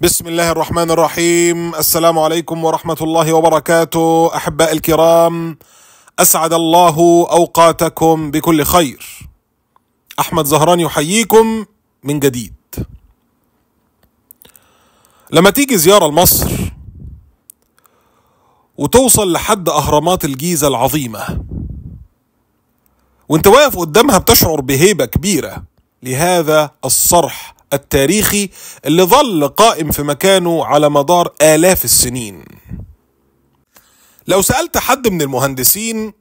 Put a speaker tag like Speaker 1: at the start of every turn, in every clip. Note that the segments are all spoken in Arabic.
Speaker 1: بسم الله الرحمن الرحيم السلام عليكم ورحمة الله وبركاته أحباء الكرام أسعد الله أوقاتكم بكل خير أحمد زهران يحييكم من جديد لما تيجي زيارة لمصر وتوصل لحد أهرامات الجيزة العظيمة وانت واقف قدامها بتشعر بهيبة كبيرة لهذا الصرح التاريخي اللي ظل قائم في مكانه على مدار آلاف السنين لو سألت حد من المهندسين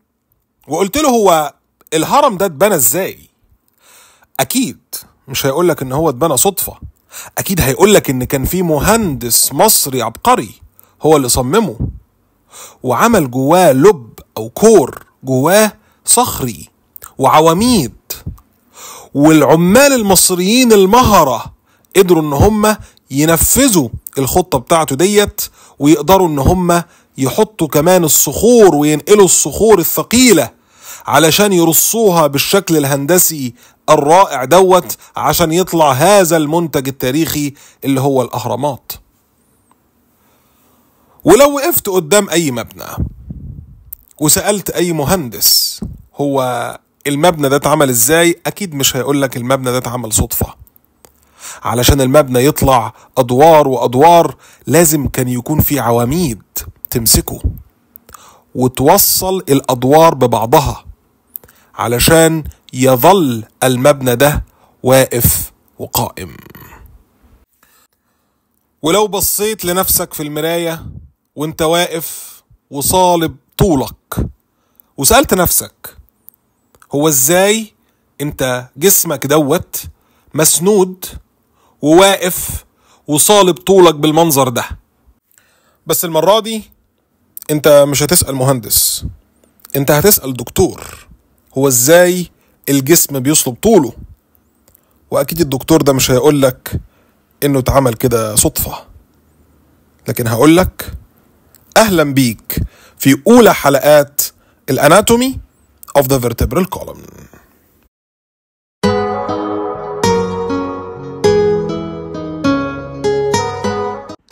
Speaker 1: وقلت له هو الهرم ده اتبنى ازاي اكيد مش هيقولك ان هو اتبنى صدفة اكيد هيقولك ان كان في مهندس مصري عبقري هو اللي صممه وعمل جواه لب او كور جواه صخري وعواميد والعمال المصريين المهرة قدروا ان هم ينفذوا الخطة بتاعته ديت ويقدروا ان هم يحطوا كمان الصخور وينقلوا الصخور الثقيلة علشان يرصوها بالشكل الهندسي الرائع دوت عشان يطلع هذا المنتج التاريخي اللي هو الأهرامات ولو وقفت قدام أي مبنى وسألت أي مهندس هو المبنى ده اتعمل ازاي اكيد مش هيقول لك المبنى ده اتعمل صدفة علشان المبنى يطلع ادوار وادوار لازم كان يكون في عواميد تمسكه وتوصل الادوار ببعضها علشان يظل المبنى ده واقف وقائم ولو بصيت لنفسك في المراية وانت واقف وصالب طولك وسألت نفسك هو ازاي انت جسمك دوت مسنود وواقف وصالب طولك بالمنظر ده بس المرة دي انت مش هتسأل مهندس انت هتسأل دكتور هو ازاي الجسم بيصلب طوله واكيد الدكتور ده مش هيقولك انه اتعمل كده صدفة لكن هقولك اهلا بيك في اولى حلقات الاناتومي of the vertebral column.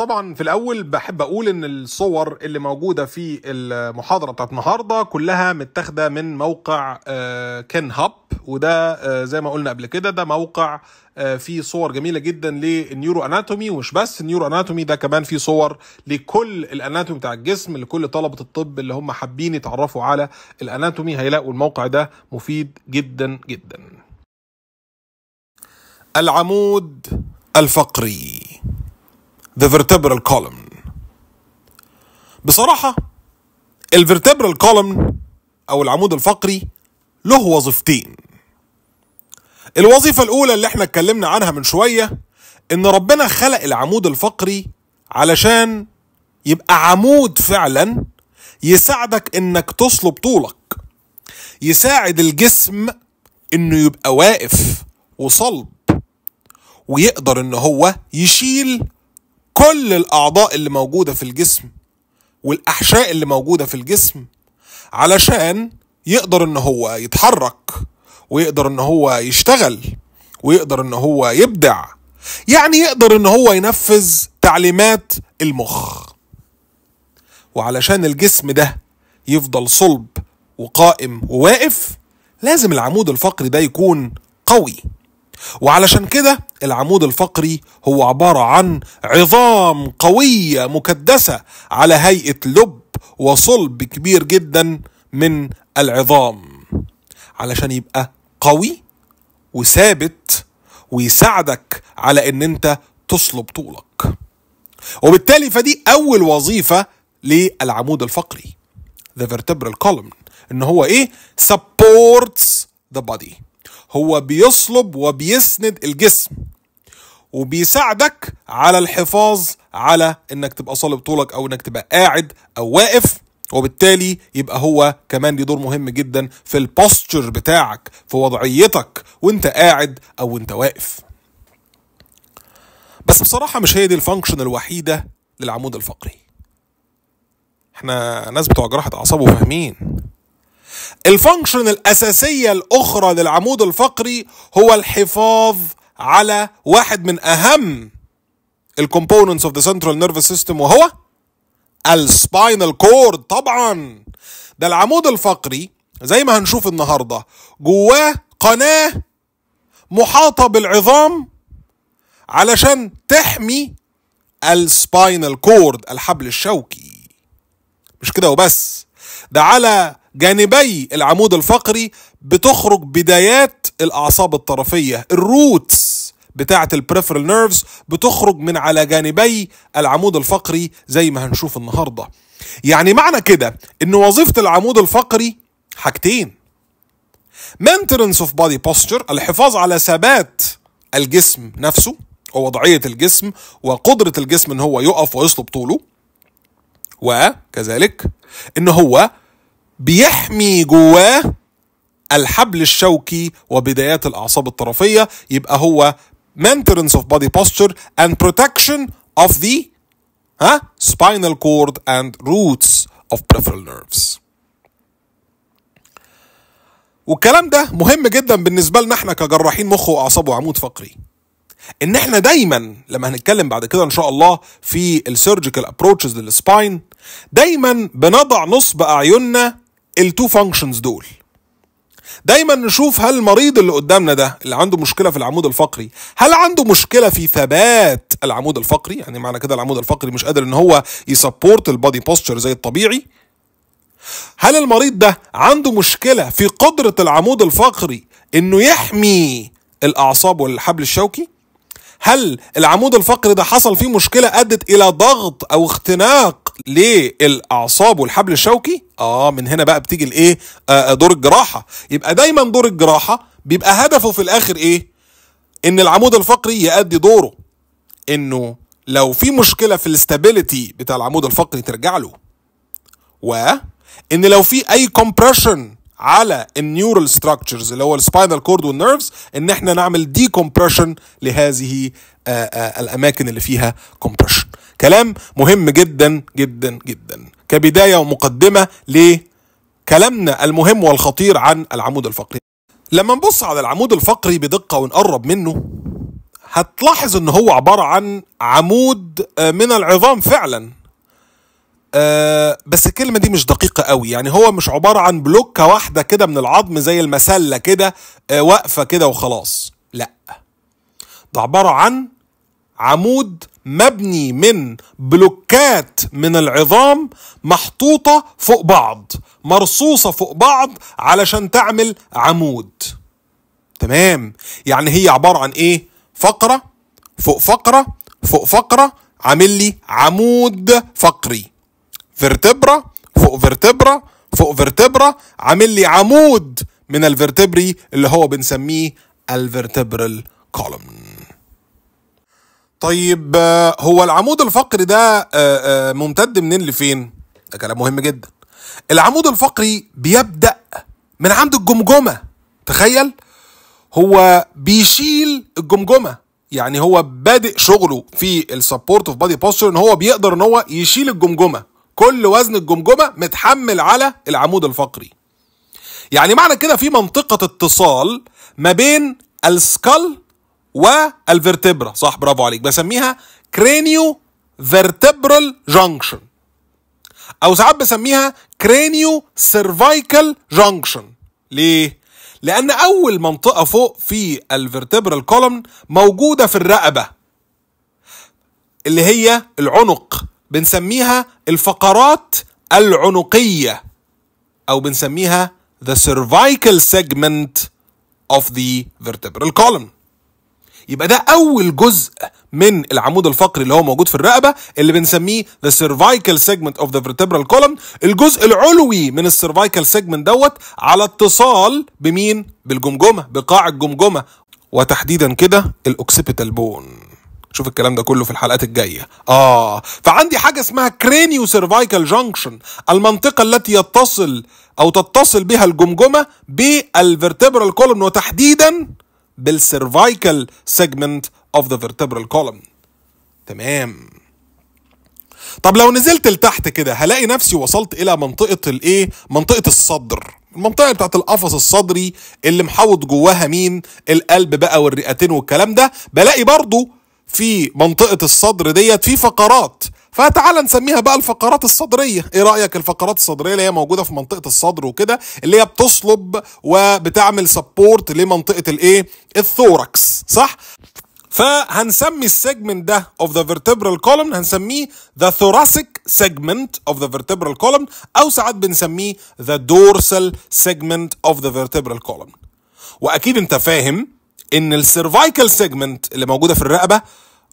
Speaker 1: طبعا في الاول بحب اقول ان الصور اللي موجوده في المحاضره بتاعت النهارده كلها متاخده من موقع آه، كان هاب وده آه، زي ما قلنا قبل كده ده موقع آه، فيه صور جميله جدا للنيورو اناتومي ومش بس النيورو اناتومي ده كمان فيه صور لكل الاناتومي بتاع الجسم لكل طلبه الطب اللي هم حابين يتعرفوا على الاناتومي هيلاقوا الموقع ده مفيد جدا جدا العمود الفقري the vertebral column بصراحة vertebral column أو العمود الفقري له وظيفتين الوظيفة الأولى اللي احنا اتكلمنا عنها من شوية إن ربنا خلق العمود الفقري علشان يبقى عمود فعلا يساعدك إنك تصلب طولك يساعد الجسم إنه يبقى واقف وصلب ويقدر إن هو يشيل كل الأعضاء اللي موجودة في الجسم والأحشاء اللي موجودة في الجسم علشان يقدر إن هو يتحرك ويقدر إن هو يشتغل ويقدر إن هو يبدع يعني يقدر إن هو ينفذ تعليمات المخ وعلشان الجسم ده يفضل صلب وقائم وواقف لازم العمود الفقري ده يكون قوي وعلشان كده العمود الفقري هو عبارة عن عظام قوية مكدسة على هيئة لب وصلب كبير جدا من العظام علشان يبقى قوي وثابت ويساعدك على ان انت تصلب طولك وبالتالي فدي اول وظيفة للعمود الفقري the vertebral column ان هو ايه supports the body هو بيصلب وبيسند الجسم وبيساعدك على الحفاظ على انك تبقى صلب طولك او انك تبقى قاعد او واقف وبالتالي يبقى هو كمان ليه دور مهم جدا في البوستشر بتاعك في وضعيتك وانت قاعد او انت واقف بس بصراحة مش هي دي الفانكشن الوحيدة للعمود الفقري احنا ناس بتوع جراحة أعصاب وفاهمين الفانكشن الأساسية الأخرى للعمود الفقري هو الحفاظ على واحد من أهم الكومبوننتس اوف ذا سنترال نيرفس سيستم وهو السباينال كورد طبعا ده العمود الفقري زي ما هنشوف النهارده جواه قناه محاطه بالعظام علشان تحمي السباينال كورد الحبل الشوكي مش كده وبس ده على جانبي العمود الفقري بتخرج بدايات الاعصاب الطرفيه الروتس بتاعه البريفرال نيرفز بتخرج من على جانبي العمود الفقري زي ما هنشوف النهارده يعني معنى كده ان وظيفه العمود الفقري حاجتين maintenance اوف بادي posture الحفاظ على ثبات الجسم نفسه ووضعيه الجسم وقدره الجسم ان هو يقف ويصلب طوله وكذلك ان هو بيحمي جواه الحبل الشوكي وبدايات الاعصاب الطرفيه يبقى هو maintenance of body posture and protection of the ها spinal cord and roots of peripheral nerves والكلام ده مهم جدا بالنسبه لنا احنا كجراحين مخ واعصاب وعمود فقري ان احنا دايما لما هنتكلم بعد كده ان شاء الله في السيرجيكال ابروتشز للسباين دايما بنضع نصب اعيننا التو فانكشنز دول دايما نشوف هل المريض اللي قدامنا ده اللي عنده مشكله في العمود الفقري هل عنده مشكله في ثبات العمود الفقري يعني معنى كده العمود الفقري مش قادر ان هو يسبورت البادي بوستشر زي الطبيعي هل المريض ده عنده مشكله في قدره العمود الفقري انه يحمي الاعصاب والحبل الشوكي هل العمود الفقري ده حصل فيه مشكله ادت الى ضغط او اختناق للاعصاب والحبل الشوكي اه من هنا بقى بتيجي الايه آه،, آه دور الجراحه يبقى دايما دور الجراحه بيبقى هدفه في الاخر ايه ان العمود الفقري يأدي دوره انه لو في مشكله في الاستابيليتي بتاع العمود الفقري ترجع له و ان لو في اي كومبريشن على النيورال ستراكشرز اللي هو السباينال كورد والنيرفز ان احنا نعمل دي كومبريشن لهذه آآ آه، آآ آه، الاماكن اللي فيها كومبريشن كلام مهم جدا جدا جدا كبداية ومقدمة لكلامنا المهم والخطير عن العمود الفقري لما نبص على العمود الفقري بدقة ونقرب منه هتلاحظ ان هو عبارة عن عمود آه، من العظام فعلا آه، بس الكلمة دي مش دقيقة قوي يعني هو مش عبارة عن بلوكة واحدة كده من العظم زي المسلة كده آه، واقفة كده وخلاص لا ده عبارة عن عمود مبني من بلوكات من العظام محطوطة فوق بعض مرصوصة فوق بعض علشان تعمل عمود تمام يعني هي عبارة عن ايه فقرة فوق فقرة فوق فقرة عامل لي عمود فقري فيرتبرا فوق فيرتبرا فوق فيرتبرا عامل لي عمود من الفرتبري اللي هو بنسميه الفرتبرال كولومن طيب آه، هو العمود الفقري ده آه، آه، ممتد منين لفين؟ ده كلام مهم جدا. العمود الفقري بيبدأ من عند الجمجمة تخيل هو بيشيل الجمجمة يعني هو بادئ شغله في السبورت اوف بادي بوستشر ان هو بيقدر ان هو يشيل الجمجمة كل وزن الجمجمة متحمل على العمود الفقري يعني معنى كده في منطقة اتصال ما بين السكال والفرتبرا صح برافو عليك بسميها كرينيو فيرتبرال جانكشن او ساعات بسميها كرينيو سيرفايكال جانكشن ليه لان اول منطقه فوق في الفرتبرال كولوم موجوده في الرقبه اللي هي العنق بنسميها الفقرات العنقيه او بنسميها the cervical segment of the vertebral column يبقى ده اول جزء من العمود الفقري اللي هو موجود في الرقبه اللي بنسميه ذا سيرفايكال سيجمنت اوف ذا فيرتبرال كولم الجزء العلوي من السيرفايكال سيجمنت دوت على اتصال بمين بالجمجمه بقاع الجمجمه وتحديدا كده الاوكسيبيتال بون شوف الكلام ده كله في الحلقات الجايه اه فعندي حاجه اسمها كرينيو سيرفايكال جانكشن المنطقه التي يتصل او تتصل بها الجمجمه بالفرتبرال كولم وتحديدا بالسيرفايكال سيجمنت اوف ذا vertebral column تمام طب لو نزلت لتحت كده هلاقي نفسي وصلت الى منطقه الايه منطقه الصدر المنطقه بتاعت القفص الصدري اللي محوط جواها مين القلب بقى والرئتين والكلام ده بلاقي برضو في منطقه الصدر ديت في فقرات فتعال نسميها بقى الفقرات الصدريه ايه رايك الفقرات الصدريه اللي هي موجوده في منطقه الصدر وكده اللي هي بتصلب وبتعمل سبورت لمنطقه الايه الثوركس صح فهنسمي السيجمنت ده of the vertebral column هنسميه the thoracic segment of the vertebral column او ساعات بنسميه the dorsal segment of the vertebral column واكيد انت فاهم ان السيرفايكال سيجمنت اللي موجوده في الرقبه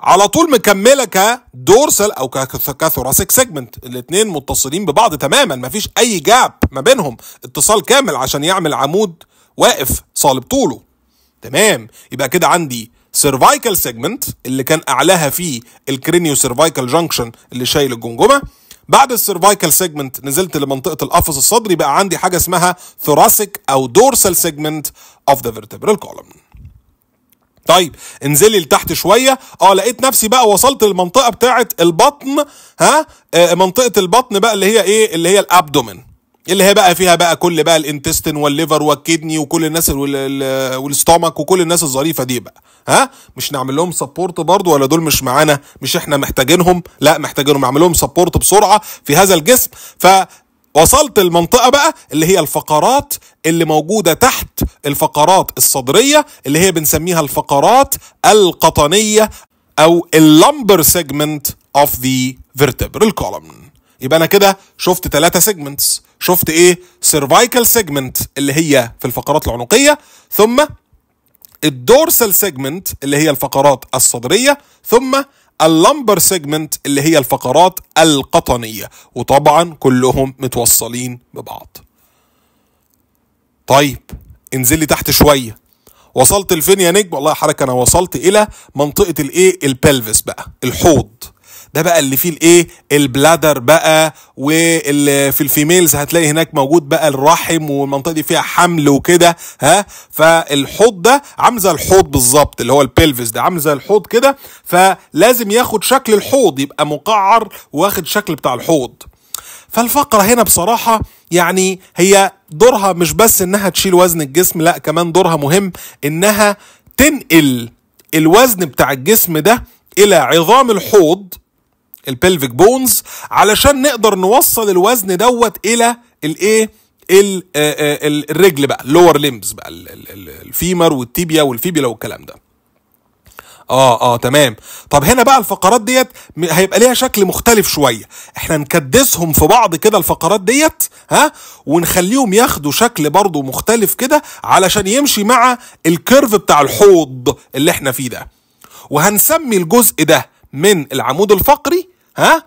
Speaker 1: على طول مكمله كدورسال او كثوراسيك سيجمنت الاثنين متصلين ببعض تماما مفيش اي جاب ما بينهم اتصال كامل عشان يعمل عمود واقف صالب طوله تمام يبقى كده عندي سيرفايكل سيجمنت اللي كان اعلاها فيه الكرينيو سيرفايكل جانكشن اللي شايل الجمجمه بعد السيرفايكل سيجمنت نزلت لمنطقه القفص الصدري بقى عندي حاجه اسمها ثوراسيك او دورسال سيجمنت اوف ذا vertebral column طيب انزلي لتحت شويه اه لقيت نفسي بقى وصلت للمنطقه بتاعه البطن ها آه منطقه البطن بقى اللي هي ايه اللي هي الابدومن اللي هي بقى فيها بقى كل بقى الانتستين والليفر والكدني وكل الناس والستومك وكل الناس الظريفه دي بقى ها مش نعمل لهم سبورت برضو ولا دول مش معانا مش احنا محتاجينهم لا محتاجينهم نعمل لهم سبورت بسرعه في هذا الجسم ف وصلت المنطقة بقى اللي هي الفقرات اللي موجودة تحت الفقرات الصدرية اللي هي بنسميها الفقرات القطنية أو اللمبر سيجمنت اوف ذا vertebral column يبقى أنا كده شفت ثلاثة سيجمنتس شفت إيه سيرفايكال سيجمنت اللي هي في الفقرات العنقية ثم الدورسال سيجمنت اللي هي الفقرات الصدرية ثم اللمبر سيجمنت اللي هي الفقرات القطنية وطبعا كلهم متوصلين ببعض طيب انزلي تحت شوية وصلت لفين يا نجم والله حركة انا وصلت الى منطقة الايه البلفس بقى الحوض ده بقى اللي فيه الايه البلادر بقى وفي الفيميلز هتلاقي هناك موجود بقى الرحم والمنطقه دي فيها حمل وكده ها فالحوض ده عامل زي الحوض بالظبط اللي هو البلفس ده عامل زي الحوض كده فلازم ياخد شكل الحوض يبقى مقعر واخد شكل بتاع الحوض فالفقرة هنا بصراحة يعني هي دورها مش بس انها تشيل وزن الجسم لا كمان دورها مهم انها تنقل الوزن بتاع الجسم ده الى عظام الحوض البلفيك بونز علشان نقدر نوصل الوزن دوت الى الايه آه، آه، الرجل بقى اللور ليمبس بقى الفيمر والتيبيا والفيبيلا والكلام ده اه اه تمام طب هنا بقى الفقرات ديت هيبقى ليها شكل مختلف شويه احنا نكدسهم في بعض كده الفقرات ديت ها ونخليهم ياخدوا شكل برضو مختلف كده علشان يمشي مع الكيرف بتاع الحوض اللي احنا فيه ده وهنسمي الجزء ده من العمود الفقري ها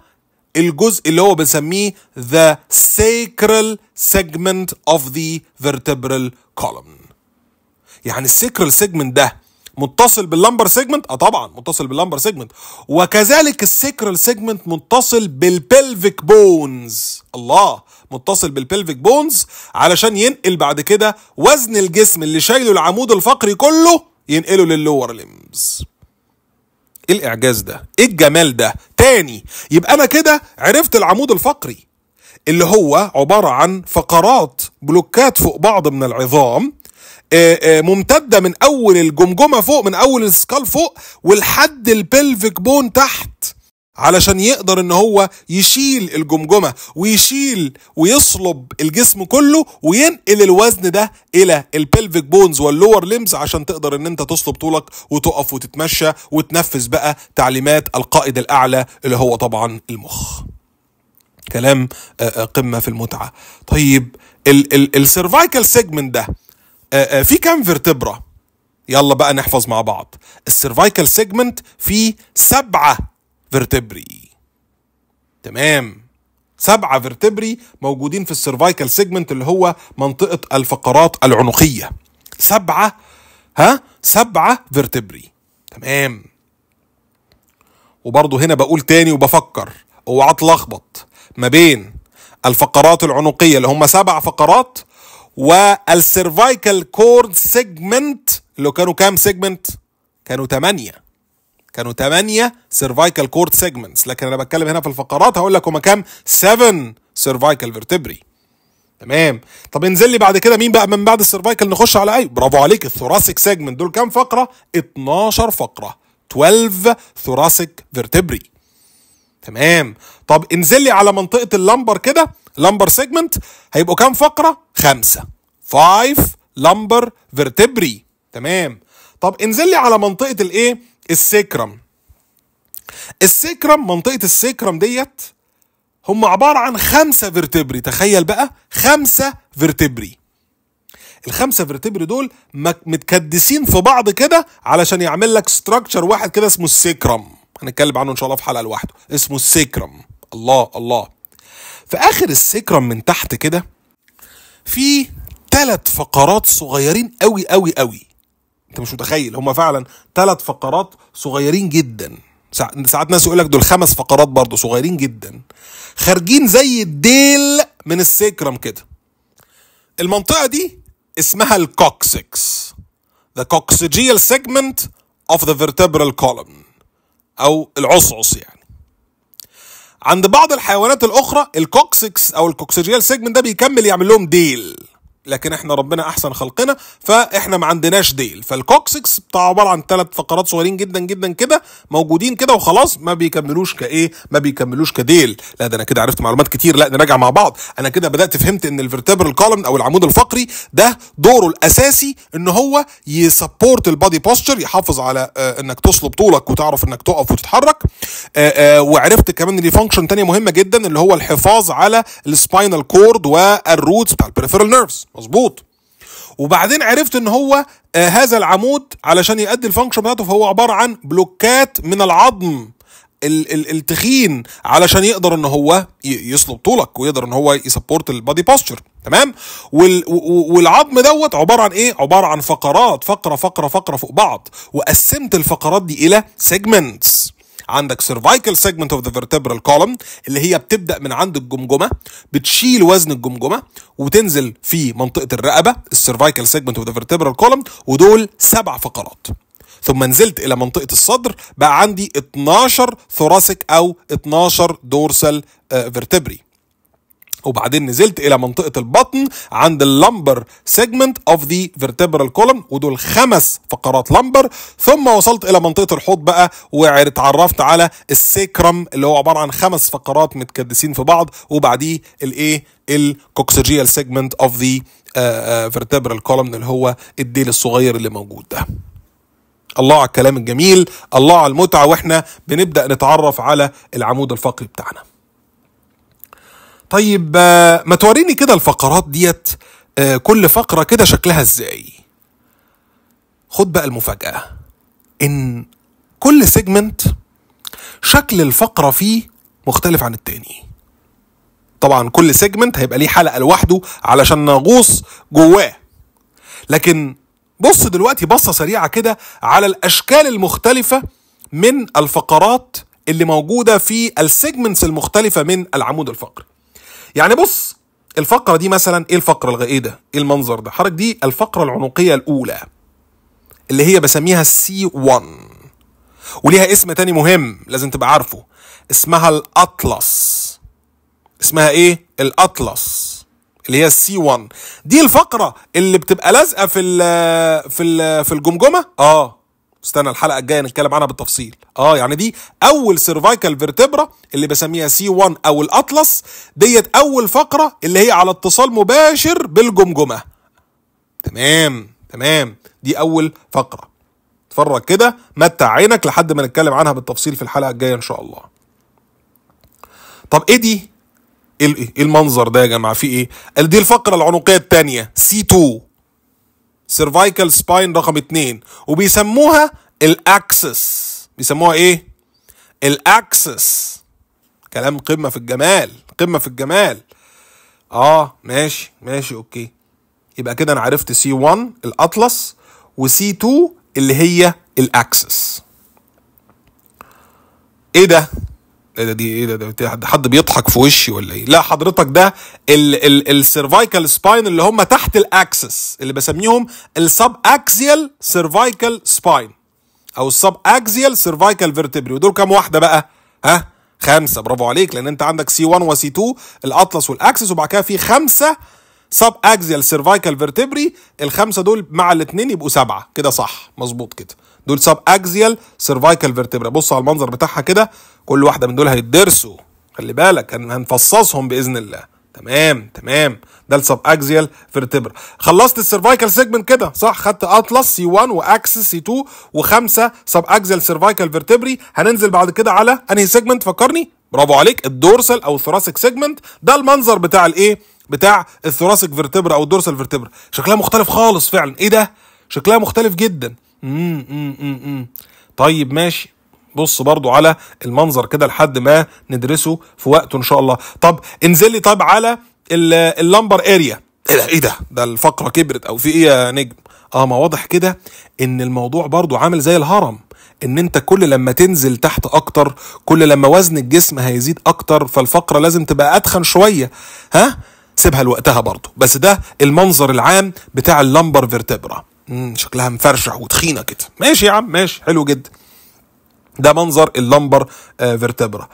Speaker 1: الجزء اللي هو بنسميه the sacral segment of the vertebral column يعني السكرال سيجمنت ده متصل باللمبر سيجمنت اه طبعا متصل باللمبر سيجمنت وكذلك السكرال سيجمنت متصل بالبلفيك بونز الله متصل بالبلفيك بونز علشان ينقل بعد كده وزن الجسم اللي شايله العمود الفقري كله ينقله لللور ليمز ايه الاعجاز ده ايه الجمال ده تاني يبقى انا كده عرفت العمود الفقري اللي هو عباره عن فقرات بلوكات فوق بعض من العظام آه، آه، ممتده من اول الجمجمه فوق من اول السكال فوق ولحد البلفيك بون تحت علشان يقدر ان هو يشيل الجمجمه ويشيل ويصلب الجسم كله وينقل الوزن ده الى البلفيك بونز واللور ليمز عشان تقدر ان انت تصلب طولك وتقف وتتمشى وتنفذ بقى تعليمات القائد الاعلى اللي هو طبعا المخ كلام آه، آه، قمه في المتعه طيب السيرفايكال سيجمنت ده آه، في كام فيرتبرا يلا بقى نحفظ مع بعض السيرفايكال سيجمنت فيه سبعه فيرتبري تمام سبعة فيرتبري موجودين في السيرفايكال سيجمنت اللي هو منطقة الفقرات العنقية سبعة ها سبعة فيرتبري تمام وبرضه هنا بقول تاني وبفكر اوعى تلخبط ما بين الفقرات العنقية اللي هم سبع فقرات والسيرفايكال كورد سيجمنت اللي كانوا كام سيجمنت؟ كانوا ثمانيه كانوا 8 سيرفايكال كورد سيجمنتس لكن انا بتكلم هنا في الفقرات هقول لك هما كام 7 سيرفايكال فيرتبري تمام طب انزل لي بعد كده مين بقى من بعد السيرفايكال نخش على اي برافو عليك الثوراسيك سيجمنت دول كام فقره 12 فقره 12 ثوراسيك فيرتبري تمام طب انزل لي على منطقه اللمبر كده لمبر سيجمنت هيبقوا كام فقره خمسة 5 لمبر فيرتبري تمام طب انزل لي على منطقه الايه السكرم السكرم منطقة السكرم ديت هم عبارة عن خمسة فيرتبري تخيل بقى خمسة فيرتبري الخمسة فيرتبري دول متكدسين في بعض كده علشان يعمل لك ستراكشر واحد كده اسمه السكرم هنتكلم عنه ان شاء الله في حلقة لوحده اسمه السكرم الله الله في اخر السكرم من تحت كده في ثلاث فقرات صغيرين قوي قوي قوي انت مش متخيل هما فعلا ثلاث فقرات صغيرين جدا ساعات ناس يقول لك دول خمس فقرات برضه صغيرين جدا خارجين زي الديل من السيكرم كده المنطقه دي اسمها الكوكسكس ذا كوكسجيال سيجمنت اوف ذا vertebral column او العصعص يعني عند بعض الحيوانات الاخرى الكوكسكس او الكوكسيجيال سيجمنت ده بيكمل يعمل لهم ديل لكن احنا ربنا احسن خلقنا فاحنا ما عندناش ديل فالكوكسكس بتاع عباره عن ثلاث فقرات صغيرين جدا جدا كده موجودين كده وخلاص ما بيكملوش كايه ما بيكملوش كديل لا ده انا كده عرفت معلومات كتير لا نراجع مع بعض انا كده بدات فهمت ان الفيرتبرال كولم او العمود الفقري ده دوره الاساسي ان هو يسبورت البادي بوستشر يحافظ على آه، انك تصلب طولك وتعرف انك تقف وتتحرك آه، آه، وعرفت كمان ان فانكشن تانية مهمه جدا اللي هو الحفاظ على السباينال كورد والروتس بتاع البريفيرال نيرفز مظبوط وبعدين عرفت ان هو آه هذا العمود علشان يؤدي الفانكشن بتاعته فهو عباره عن بلوكات من العظم ال ال التخين علشان يقدر ان هو يصلب طولك ويقدر ان هو يسبورت البادي بوستشر تمام وال والعظم دوت عباره عن ايه عباره عن فقرات فقره فقره فقره فوق بعض وقسمت الفقرات دي الى سيجمنتس عندك سيرفايكال سيجمنت اوف ذا فيرتبرال كولوم اللي هي بتبدا من عند الجمجمه بتشيل وزن الجمجمه وتنزل في منطقه الرقبه السيرفايكال سيجمنت اوف ذا فيرتبرال كولوم ودول سبع فقرات ثم نزلت الى منطقه الصدر بقى عندي 12 ثوراسيك او 12 دورسال فيرتبري وبعدين نزلت الى منطقه البطن عند اللمبر سيجمنت اوف ذا فيرتبرال كولم ودول خمس فقرات لمبر ثم وصلت الى منطقه الحوض بقى واتعرفت على السيكرم اللي هو عباره عن خمس فقرات متكدسين في بعض وبعديه الايه الكوكسجيال سيجمنت اوف ذا فيرتبرال كولم اللي هو الديل الصغير اللي موجود ده الله على الكلام الجميل الله على المتعه واحنا بنبدا نتعرف على العمود الفقري بتاعنا طيب آه، ما توريني كده الفقرات ديت آه، كل فقرة كده شكلها ازاي خد بقى المفاجأة ان كل سيجمنت شكل الفقرة فيه مختلف عن التاني طبعا كل سيجمنت هيبقى ليه حلقة لوحده علشان نغوص جواه لكن بص دلوقتي بصة سريعة كده على الأشكال المختلفة من الفقرات اللي موجودة في السيجمنتس المختلفة من العمود الفقري يعني بص الفقره دي مثلا ايه الفقره الغ... ايه ده ايه المنظر ده حضرتك دي الفقره العنقيه الاولى اللي هي بسميها السي 1 وليها اسم تاني مهم لازم تبقى عارفه اسمها الاطلس اسمها ايه الاطلس اللي هي السي 1 دي الفقره اللي بتبقى لازقه في ال في ال في الجمجمه اه استنى الحلقه الجايه نتكلم عنها بالتفصيل اه يعني دي اول سيرفايكال فيرتبرا اللي بسميها سي 1 او الاطلس ديت اول فقره اللي هي على اتصال مباشر بالجمجمه تمام تمام دي اول فقره اتفرج كده متع عينك لحد ما نتكلم عنها بالتفصيل في الحلقه الجايه ان شاء الله طب ايه دي ايه, إيه المنظر ده يا جماعه في ايه دي الفقره العنقيه الثانيه سي 2 سيرفايكال سباين رقم اتنين وبيسموها الاكسس بيسموها ايه الاكسس كلام قمه في الجمال قمه في الجمال اه ماشي ماشي اوكي يبقى كده انا عرفت سي 1 الاطلس وسي 2 اللي هي الاكسس ايه ده ايه ده دي ايه ده, ده حد بيضحك في وشي ولا ايه لا حضرتك ده السيرفايكال سباين اللي هم تحت الاكسس اللي بسميهم السب اكسيال سيرفايكال سباين او السب اكسيال سيرفايكال فيرتبري ودول كام واحده بقى ها خمسه برافو عليك لان انت عندك سي 1 وسي 2 الاطلس والاكسس وبعد كده في خمسه سب اكسيال سيرفايكال فيرتبري الخمسه دول مع الاثنين يبقوا سبعه كده صح مظبوط كده دول سب اكزيال سيرفايكال فيرتبرا بص على المنظر بتاعها كده كل واحده من دول هيتدرسوا خلي بالك هنفصصهم باذن الله تمام تمام ده السب اكزيال فيرتبرا خلصت السيرفايكال سيجمنت كده صح خدت اطلس سي 1 واكس سي 2 وخمسه سب اكزيال سيرفايكال فيرتبري هننزل بعد كده على انهي سيجمنت فكرني برافو عليك الدورسال او الثوراسيك سيجمنت ده المنظر بتاع الايه بتاع الثوراسيك فيرتبرا او الدورسال فيرتبرا شكلها مختلف خالص فعلا ايه ده شكلها مختلف جدا امم طيب ماشي بص برضو على المنظر كده لحد ما ندرسه في وقته ان شاء الله طب انزل لي طب على اللمبر اريا ايه ده ايه ده ده الفقره كبرت او في ايه يا نجم اه ما واضح كده ان الموضوع برضو عامل زي الهرم ان انت كل لما تنزل تحت اكتر كل لما وزن الجسم هيزيد اكتر فالفقره لازم تبقى اتخن شويه ها سيبها لوقتها برضو بس ده المنظر العام بتاع اللمبر فيرتبرا شكلها مفرشح وتخينه كده ماشي يا عم ماشي حلو جدا ده منظر اللمبر آه فيرتبرا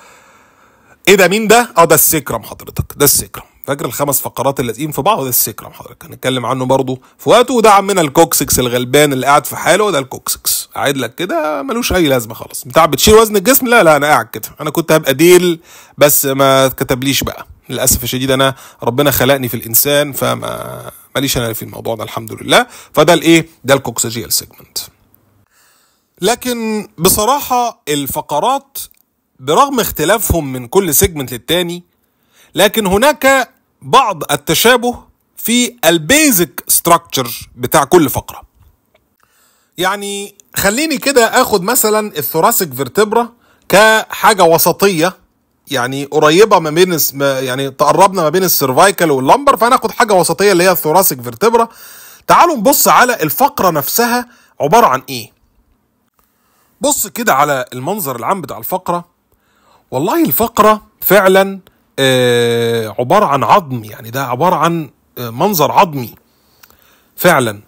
Speaker 1: ايه ده مين ده اه ده السكرم حضرتك ده السكرم فاكر الخمس فقرات اللاذقين في بعض ده السكرم حضرتك هنتكلم عنه برضه في وقته وده عمنا الكوكسكس الغلبان اللي قاعد في حاله ده الكوكسكس قاعد لك كده ملوش اي لازمه خالص بتاع بتشيل وزن الجسم لا لا انا قاعد كده انا كنت هبقى ديل بس ما اتكتبليش بقى للاسف الشديد انا ربنا خلقني في الانسان فما ماليش انا في الموضوع ده الحمد لله فده الايه ده الكوكسجيال سيجمنت لكن بصراحه الفقرات برغم اختلافهم من كل سيجمنت للتاني لكن هناك بعض التشابه في البيزك ستراكتشر بتاع كل فقره يعني خليني كده اخد مثلا الثوراسيك فيرتبرا كحاجه وسطيه يعني قريبه ما بين يعني تقربنا ما بين السيرفايكال واللمبر فهناخد حاجه وسطيه اللي هي الثوراسيك فيرتبرا تعالوا نبص على الفقره نفسها عباره عن ايه بص كده على المنظر العام بتاع الفقره والله الفقره فعلا آه، عباره عن عظم يعني ده عباره عن آه، منظر عظمي فعلا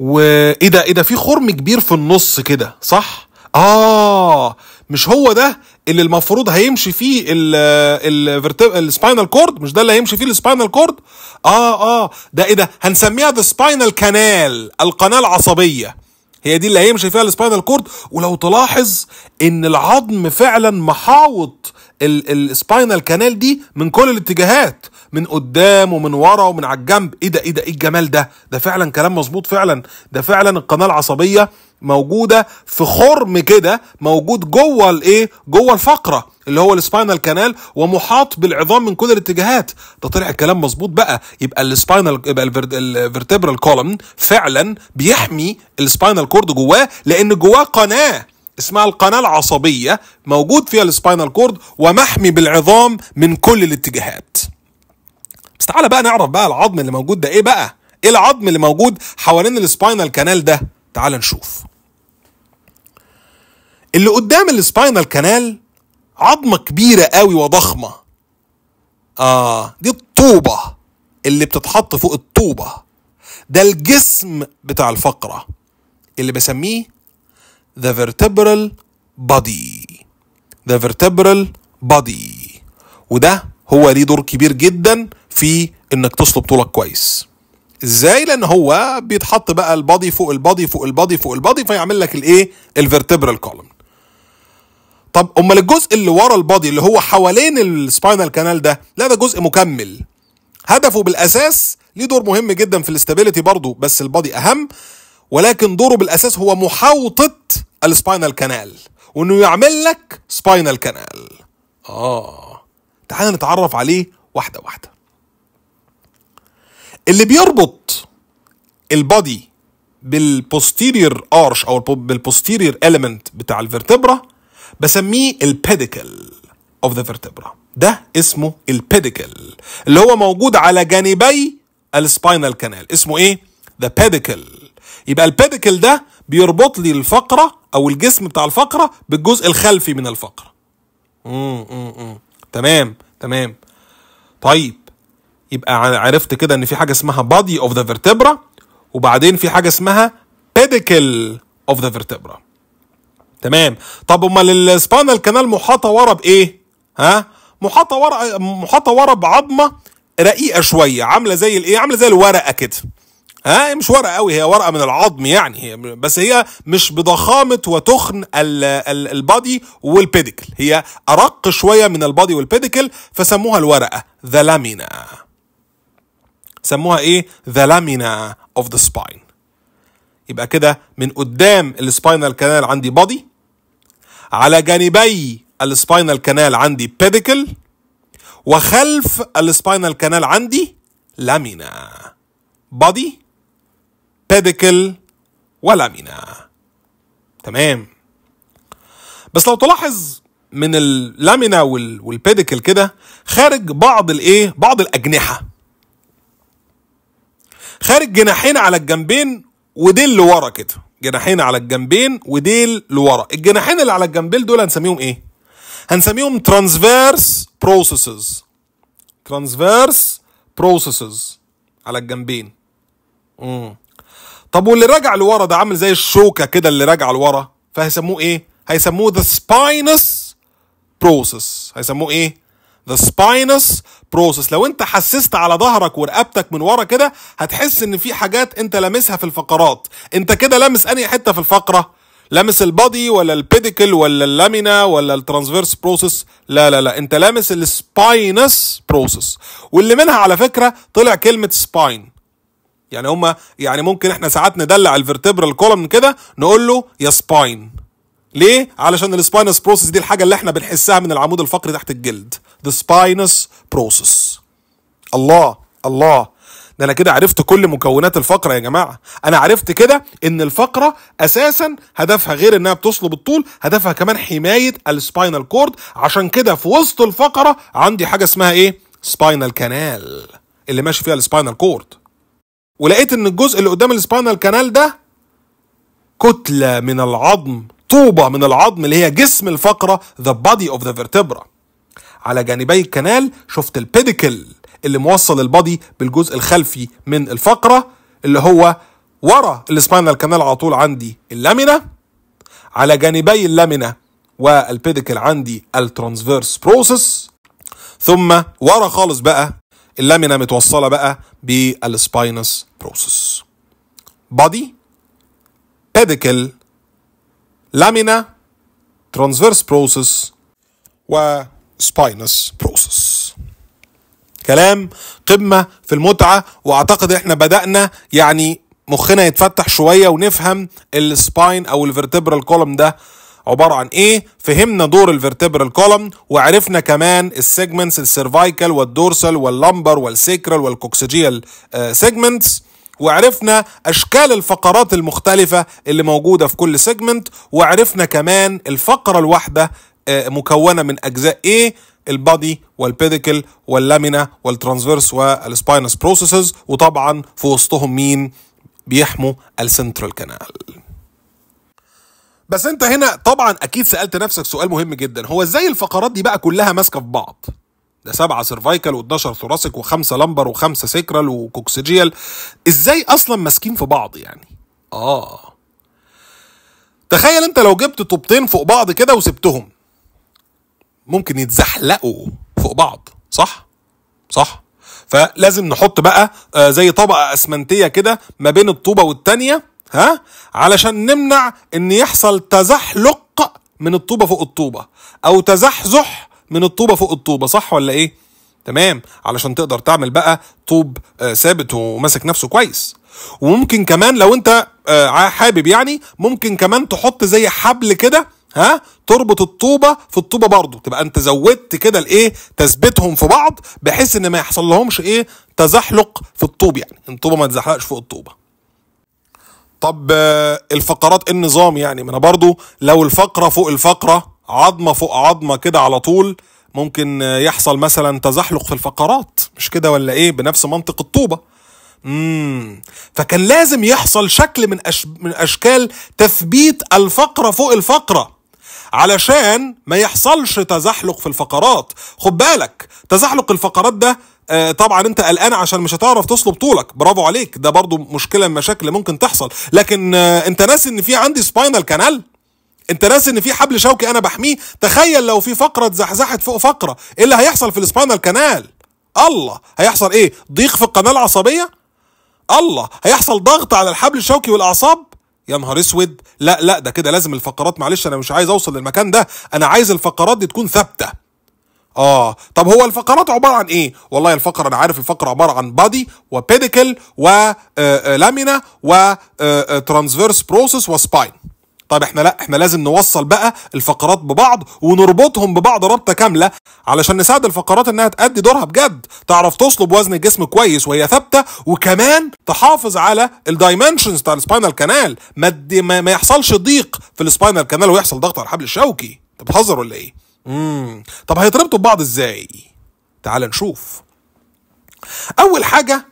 Speaker 1: وايه ده ايه ده في خرم كبير في النص كده صح اه مش هو ده اللي المفروض هيمشي فيه السباينال كورد مش ده اللي هيمشي فيه السباينال كورد اه اه ده ايه ده هنسميها ذا سباينال كانال القناه العصبيه هي دي اللي هيمشي فيها السباينال كورد ولو تلاحظ ان العظم فعلا محاوط السباينال كانال دي من كل الاتجاهات من قدام ومن ورا ومن على الجنب ايه ده ايه ده ايه الجمال ده ده فعلا كلام مظبوط فعلا ده فعلا القناه العصبيه موجوده في خرم كده موجود جوه الايه جوه الفقره اللي هو السباينال كانال ومحاط بالعظام من كل الاتجاهات ده طلع الكلام مظبوط بقى يبقى السباينال يبقى الفرتبرال كولم فعلا بيحمي السباينال كورد جواه لان جواه قناه اسمها القناة العصبية موجود فيها السباينال كورد ومحمي بالعظام من كل الاتجاهات بس تعالى بقى نعرف بقى العظم اللي موجود ده ايه بقى ايه العظم اللي موجود حوالين السباينال كانال ده تعال نشوف اللي قدام السباينال كانال عظمه كبيره قوي وضخمه اه دي الطوبه اللي بتتحط فوق الطوبه ده الجسم بتاع الفقره اللي بسميه ذا vertebral بودي ذا vertebral بودي وده هو ليه دور كبير جدا في انك تصلب طولك كويس ازاي لان هو بيتحط بقى البادي فوق البادي فوق البادي فوق البادي فيعمل لك الايه الفرتبرال كولوم طب امال الجزء اللي ورا البادي اللي هو حوالين السباينال كانال ده لا ده جزء مكمل هدفه بالاساس ليه دور مهم جدا في الاستابيليتي برضه بس البادي اهم ولكن دوره بالاساس هو محاوطه السباينال كانال وانه يعمل لك سباينال كانال اه تعال نتعرف عليه واحده واحده اللي بيربط البادي بالبوستيريور ارش او بالبوستيريور اليمنت بتاع الفرتبرا بسميه البيديكل اوف ذا فيرتبرا ده اسمه البيديكل اللي هو موجود على جانبي السباينال كانال اسمه ايه ذا بيديكل يبقى البيديكل ده بيربط لي الفقره او الجسم بتاع الفقره بالجزء الخلفي من الفقره امم تمام تمام طيب يبقى عرفت كده ان في حاجه اسمها body of the vertebra وبعدين في حاجه اسمها pedicle of the vertebra تمام طب امال السبانال كانال محاطه ورا بايه ها محاطه ورا محاطه ورا بعظمه رقيقه شويه عامله زي الايه عامله زي الورقه كده ها مش ورقه قوي هي ورقه من العظم يعني هي بس هي مش بضخامه وتخن البادي والبيديكل هي ارق شويه من البادي والبيديكل فسموها الورقه ذا لامينا سموها ايه ذا لامينا اوف ذا سباين يبقى كده من قدام السباينال كانال عندي بادي على جانبي السباينال كانال عندي بيديكل وخلف السباينال كانال عندي لامينا بادي بيديكل ولامينا تمام بس لو تلاحظ من اللامينا والبيديكل كده خارج بعض الايه بعض الاجنحه خارج جناحين على الجنبين وديل لورا كده جناحين على الجنبين وديل لورا الجناحين اللي على الجنبين دول هنسميهم ايه هنسميهم ترانسفيرس بروسيسز ترانسفيرس بروسيسز على الجنبين امم طب واللي راجع لورا ده عامل زي الشوكه كده اللي راجع لورا فهيسموه ايه هيسموه ذا سباينس بروسيس هيسموه ايه ذا سباينس بروسس لو انت حسست على ظهرك ورقبتك من ورا كده هتحس ان في حاجات انت لامسها في الفقرات انت كده لامس انهي حته في الفقره لامس البادي ولا البيديكل ولا اللامينا ولا الترانسفيرس بروسس لا لا لا انت لامس السباينس بروسس واللي منها على فكره طلع كلمه سباين يعني هما يعني ممكن احنا ساعات ندلع الفرتبرال كولم كده نقول له يا سباين ليه؟ علشان السباينس بروسس دي الحاجه اللي احنا بنحسها من العمود الفقري تحت الجلد ذا سباينس بروسس. الله الله ده انا كده عرفت كل مكونات الفقره يا جماعه انا عرفت كده ان الفقره اساسا هدفها غير انها بتصلب الطول هدفها كمان حمايه السباينال كورد عشان كده في وسط الفقره عندي حاجه اسمها ايه سباينال كانال اللي ماشي فيها السباينال كورد ولقيت ان الجزء اللي قدام السباينال كانال ده كتله من العظم طوبة من العظم اللي هي جسم الفقرة the body of the vertebra على جانبي الكنال شفت البيديكل اللي موصل البادي بالجزء الخلفي من الفقرة اللي هو ورا السباينال كانال على طول عندي اللامينة على جانبي اللامينة والبيديكل عندي الترانسفيرس بروسس ثم ورا خالص بقى اللامينة متوصلة بقى بالسباينس بروسس بادي بيديكل لامينا ترانسفيرس بروسس وسباينس بروسس كلام قمة في المتعة واعتقد احنا بدأنا يعني مخنا يتفتح شوية ونفهم السباين او الفرتبرال كولم ده عبارة عن ايه فهمنا دور الفرتبرال كولم وعرفنا كمان السيجمنتس السيرفايكل والدورسال واللمبر والسيكرال والكوكسجيال سيجمنتس وعرفنا اشكال الفقرات المختلفه اللي موجوده في كل سيجمنت وعرفنا كمان الفقره الواحده آه، مكونه من اجزاء ايه البادي والبيديكل واللامينا والترانسفيرس والسباينس بروسيسز وطبعا في وسطهم مين بيحموا السنترال كانال بس انت هنا طبعا اكيد سالت نفسك سؤال مهم جدا هو ازاي الفقرات دي بقى كلها ماسكه في بعض ده سبعة سيرفايكال و11 و5 لمبر و5 سيكرال وكوكسيجيال ازاي اصلا ماسكين في بعض يعني اه تخيل انت لو جبت طوبتين فوق بعض كده وسبتهم ممكن يتزحلقوا فوق بعض صح صح فلازم نحط بقى آه، زي طبقه اسمنتيه كده ما بين الطوبه والتانيه ها علشان نمنع ان يحصل تزحلق من الطوبه فوق الطوبه او تزحزح من الطوبه فوق الطوبه صح ولا ايه تمام علشان تقدر تعمل بقى طوب آه، ثابت وماسك نفسه كويس وممكن كمان لو انت آه، حابب يعني ممكن كمان تحط زي حبل كده ها تربط الطوبه في الطوبه برضه تبقى انت زودت كده الايه تثبيتهم في بعض بحيث ان ما يحصل لهمش ايه تزحلق في الطوب يعني الطوبه ما تزحلقش فوق الطوبه طب آه، الفقرات إيه النظام يعني ما انا برضه لو الفقره فوق الفقره عظمه فوق عظمه كده على طول ممكن يحصل مثلا تزحلق في الفقرات مش كده ولا ايه بنفس منطق الطوبه امم فكان لازم يحصل شكل من أش... من اشكال تثبيت الفقره فوق الفقره علشان ما يحصلش تزحلق في الفقرات خد بالك تزحلق الفقرات ده آه طبعا انت قلقان عشان مش هتعرف تصلب طولك برافو عليك ده برضو مشكله من مشاكل ممكن تحصل لكن آه انت ناسي ان في عندي سباينال كانال انت ناس ان في حبل شوكي انا بحميه تخيل لو في فقره اتزحزحت فوق فقره ايه اللي هيحصل في السباينال كانال الله هيحصل ايه ضيق في القناه العصبيه الله هيحصل ضغط على الحبل الشوكي والاعصاب يا نهار اسود لا لا ده كده لازم الفقرات معلش انا مش عايز اوصل للمكان ده انا عايز الفقرات دي تكون ثابته اه طب هو الفقرات عباره عن ايه والله الفقره انا عارف الفقره عباره عن بادي وبيديكل ولامينا وترانسفيرس بروسس وسباين طيب احنا لا احنا لازم نوصل بقى الفقرات ببعض ونربطهم ببعض رابطه كامله علشان نساعد الفقرات انها تأدي دورها بجد تعرف تصلب وزن الجسم كويس وهي ثابته وكمان تحافظ على الدايمنشنز بتاع السباينال كانال ما, ما, ما يحصلش ضيق في السباينال كانال ويحصل ضغط على الحبل الشوكي انت بتهزر ولا ايه امم طب هيتربطوا ببعض ازاي تعال نشوف اول حاجه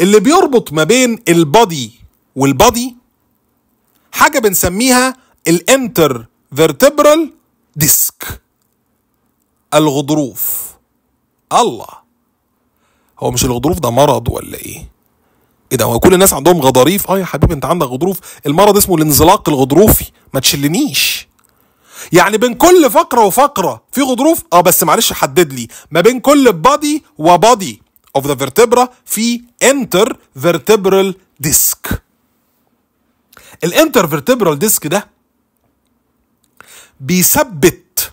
Speaker 1: اللي بيربط ما بين البادي والبادي حاجه بنسميها الانتر فيرتبرال ديسك الغضروف الله هو مش الغضروف ده مرض ولا ايه ايه ده هو كل الناس عندهم غضاريف اه يا حبيبي انت عندك غضروف المرض اسمه الانزلاق الغضروفي ما تشلنيش يعني بين كل فقره وفقره في غضروف اه بس معلش حدد لي ما بين كل بادي وبادي اوف ذا فيرتبرا في انتر فيرتبرال ديسك الانترفيرتبرال ديسك ده بيثبت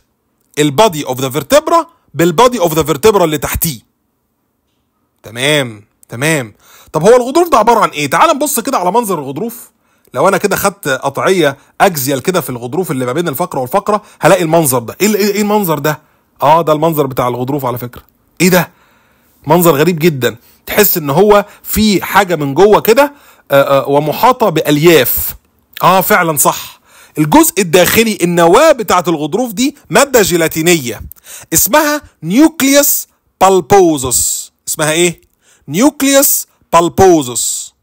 Speaker 1: البادي اوف ذا فيرتبرا بالبادي اوف ذا فيرتبرا اللي تحتيه تمام تمام طب هو الغضروف ده عباره عن ايه تعال نبص كده على منظر الغضروف لو انا كده خدت قطعيه اكزيال كده في الغضروف اللي ما بين الفقره والفقره هلاقي المنظر ده ايه ايه المنظر ده اه ده المنظر بتاع الغضروف على فكره ايه ده منظر غريب جدا تحس ان هو في حاجه من جوه كده آه، آه، ومحاطه بالياف اه فعلا صح الجزء الداخلي النواه بتاعه الغضروف دي ماده جيلاتينيه اسمها نيوكليوس بالبوزوس اسمها ايه نيوكليوس بالبوزوس